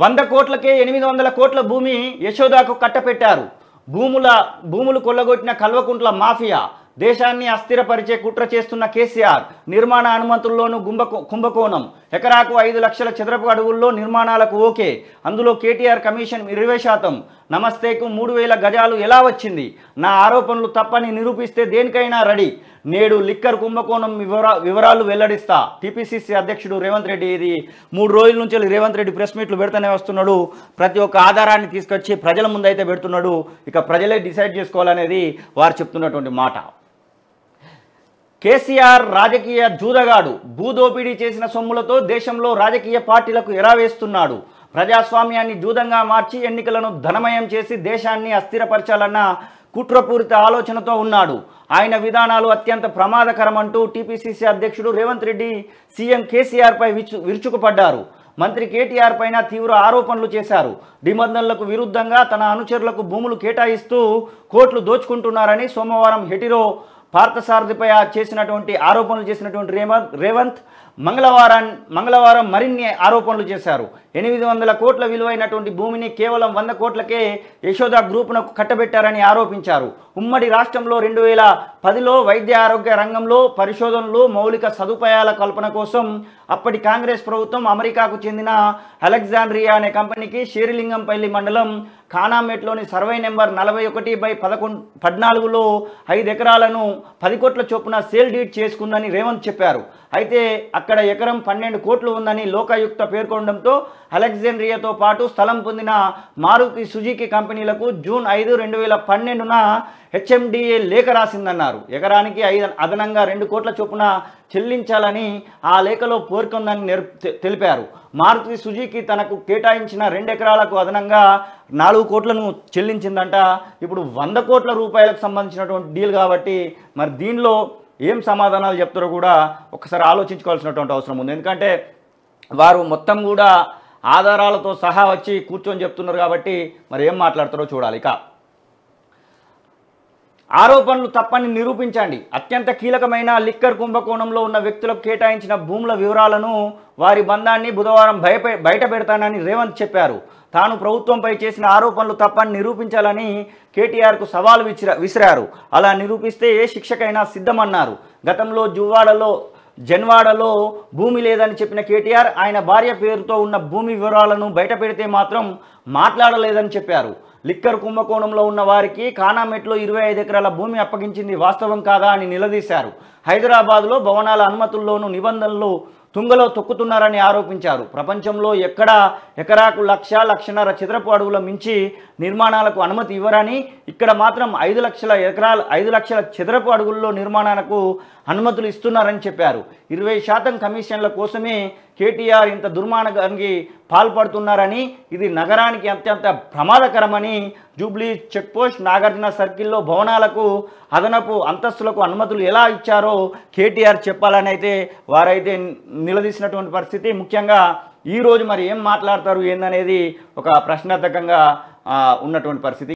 వంద కోట్లకే ఎనిమిది వందల కోట్ల భూమి యశోదాకు కట్టపెట్టారు భూముల భూములు కొల్లగొట్టిన కల్వకుంట్ల మాఫియా దేశాన్ని అస్థిరపరిచే కుట్ర చేస్తున్న కేసీఆర్ నిర్మాణ అనుమతుల్లోనూ గుంభకో కుంభకోణం ఎకరాకు ఐదు లక్షల చదరపు అడవుల్లో నిర్మాణాలకు ఓకే అందులో కేటీఆర్ కమిషన్ ఇరవై శాతం నమస్తేకు మూడు వేల గజాలు ఎలా వచ్చింది నా ఆరోపణలు తప్పని నిరూపిస్తే దేనికైనా రెడీ నేడు లిక్కర్ కుంభకోణం వివరా వివరాలు వెల్లడిస్తా టీపీసీసీ అధ్యక్షుడు రేవంత్ రెడ్డి ఇది మూడు రోజుల నుంచి రేవంత్ రెడ్డి ప్రెస్ మీట్లు పెడుతూనే వస్తున్నాడు ప్రతి ఒక్క ఆధారాన్ని తీసుకొచ్చి ప్రజల ముందైతే పెడుతున్నాడు ఇక ప్రజలే డిసైడ్ చేసుకోవాలనేది వారు చెప్తున్నటువంటి మాట కేసీఆర్ రాజకీయ జూదగాడు భూదోపిడీ చేసిన సొమ్ములతో దేశంలో రాజకీయ పార్టీలకు ఎరావేస్తున్నాడు ప్రజాస్వామ్యాన్ని జూదంగా మార్చి ఎన్నికలను ధనమయం చేసి దేశాన్ని అస్థిరపరచాలన్న కుట్రపూరిత ఆలోచనతో ఉన్నాడు ఆయన విధానాలు అత్యంత ప్రమాదకరమంటూ టీపీసీసీ అధ్యక్షుడు రేవంత్ రెడ్డి సీఎం కేసీఆర్పై విచ్చు విరుచుకుపడ్డారు మంత్రి కేటీఆర్ పైన తీవ్ర ఆరోపణలు చేశారు నిబంధనలకు విరుద్ధంగా తన అనుచరులకు భూములు కేటాయిస్తూ కోట్లు దోచుకుంటున్నారని సోమవారం హెటిరో పార్థసారథిపై చేసినటువంటి ఆరోపణలు చేసినటువంటి రేవంత్ రేవంత్ మంగళవారం మంగళవారం మరిన్ని ఆరోపణలు చేశారు ఎనిమిది వందల కోట్ల విలువైనటువంటి భూమిని కేవలం వంద కోట్లకే యశోద గ్రూపును కట్టబెట్టారని ఆరోపించారు ఉమ్మడి రాష్ట్రంలో రెండు వేల పదిలో వైద్య ఆరోగ్య రంగంలో పరిశోధనలు మౌలిక సదుపాయాల కల్పన కోసం అప్పటి కాంగ్రెస్ ప్రభుత్వం అమెరికాకు చెందిన అలెగ్జాండ్రియా అనే కంపెనీకి శ్రీలింగంపల్లి మండలం ఖానామెట్లోని సర్వే నెంబర్ నలభై ఒకటి బై పదకొండు పద్నాలుగులో ఐదు ఎకరాలను పది కోట్ల చొప్పున సేల్ డీడ్ చేసుకుందని రేవంత్ చెప్పారు అయితే అక్కడ ఎకరం పన్నెండు కోట్లు ఉందని లోకాయుక్త పేర్కొనడంతో అలెగ్జాండ్రియాతో పాటు స్థలం పొందిన మారుతి సుజుకి కంపెనీలకు జూన్ ఐదు రెండు వేల పన్నెండున హెచ్ఎండిఏ లేఖ రాసిందన్నారు ఎకరానికి ఐదు అదనంగా రెండు కోట్ల చొప్పున చెల్లించాలని ఆ లేఖలో పేర్కొందని తెలిపారు మారుతి సుజీకి తనకు కేటాయించిన రెండు ఎకరాలకు అదనంగా నాలుగు కోట్లను చెల్లించిందంట ఇప్పుడు వంద కోట్ల రూపాయలకు సంబంధించినటువంటి డీల్ కాబట్టి మరి దీనిలో ఏం సమాధానాలు చెప్తారో కూడా ఒకసారి ఆలోచించుకోవాల్సినటువంటి అవసరం ఉంది ఎందుకంటే వారు మొత్తం కూడా ఆధారాలతో సహా వచ్చి కూర్చొని చెప్తున్నారు కాబట్టి మరి ఏం మాట్లాడతారో చూడాలి ఇక ఆరోపణలు తప్పని నిరూపించండి అత్యంత కీలకమైన లిక్కర్ కుంభకోణంలో ఉన్న వ్యక్తులకు కేటాయించిన భూముల వివరాలను వారి బంధాన్ని బుధవారం భయపే బయట పెడతానని రేవంత్ చెప్పారు తాను ప్రభుత్వంపై చేసిన ఆరోపణలు తప్పని నిరూపించాలని కేటీఆర్కు సవాలు విసిరా విసిరారు అలా నిరూపిస్తే ఏ శిక్షకైనా సిద్ధమన్నారు గతంలో జువ్వాడలో జన్వాడలో భూమి లేదని చెప్పిన కేటీఆర్ ఆయన భార్య పేరుతో ఉన్న భూమి వివరాలను బయట పెడితే మాత్రం మాట్లాడలేదని చెప్పారు లిక్కర్ కుంభకోణంలో ఉన్న వారికి కానామెట్లో ఇరవై ఐదు ఎకరాల భూమి అప్పగించింది వాస్తవం కాదా అని నిలదీశారు హైదరాబాద్లో భవనాల అనుమతుల్లోనూ నిబంధనలు తుంగలో తొక్కుతున్నారని ఆరోపించారు ప్రపంచంలో ఎక్కడా ఎకరాకు లక్ష లక్షన్నర చదరపు అడుగుల మించి నిర్మాణాలకు అనుమతి ఇవ్వరని ఇక్కడ మాత్రం ఐదు లక్షల ఎకరాల ఐదు లక్షల చదరపు అడుగుల్లో నిర్మాణాలకు అనుమతులు ఇస్తున్నారని చెప్పారు ఇరవై శాతం కమిషన్ల కోసమే కేటీఆర్ ఇంత దుర్మార్గానికి పాల్పడుతున్నారని ఇది నగరానికి అత్యంత ప్రమాదకరమని జూబ్లీ చెక్పోస్ట్ నాగార్జున సర్కిల్లో భవనాలకు అదనపు అంతస్తులకు అనుమతులు ఎలా ఇచ్చారో కేటీఆర్ చెప్పాలని అయితే వారైతే నిలదీసినటువంటి పరిస్థితి ముఖ్యంగా ఈరోజు మరి ఏం మాట్లాడతారు ఏందనేది ఒక ప్రశ్నార్థకంగా ఉన్నటువంటి పరిస్థితి